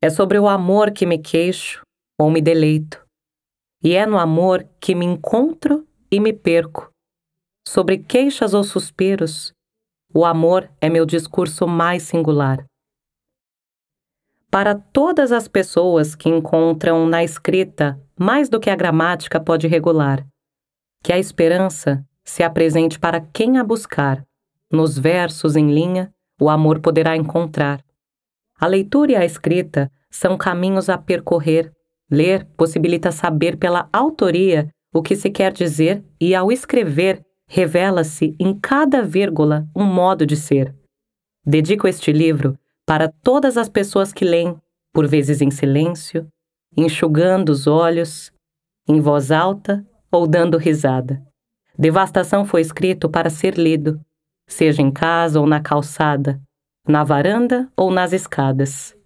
É sobre o amor que me queixo ou me deleito. E é no amor que me encontro e me perco. Sobre queixas ou suspiros, o amor é meu discurso mais singular. Para todas as pessoas que encontram na escrita mais do que a gramática pode regular, que a esperança se apresente para quem a buscar, nos versos em linha, o amor poderá encontrar. A leitura e a escrita são caminhos a percorrer. Ler possibilita saber pela autoria o que se quer dizer e, ao escrever, revela-se em cada vírgula um modo de ser. Dedico este livro para todas as pessoas que leem, por vezes em silêncio, enxugando os olhos, em voz alta ou dando risada. Devastação foi escrito para ser lido, seja em casa ou na calçada, na varanda ou nas escadas.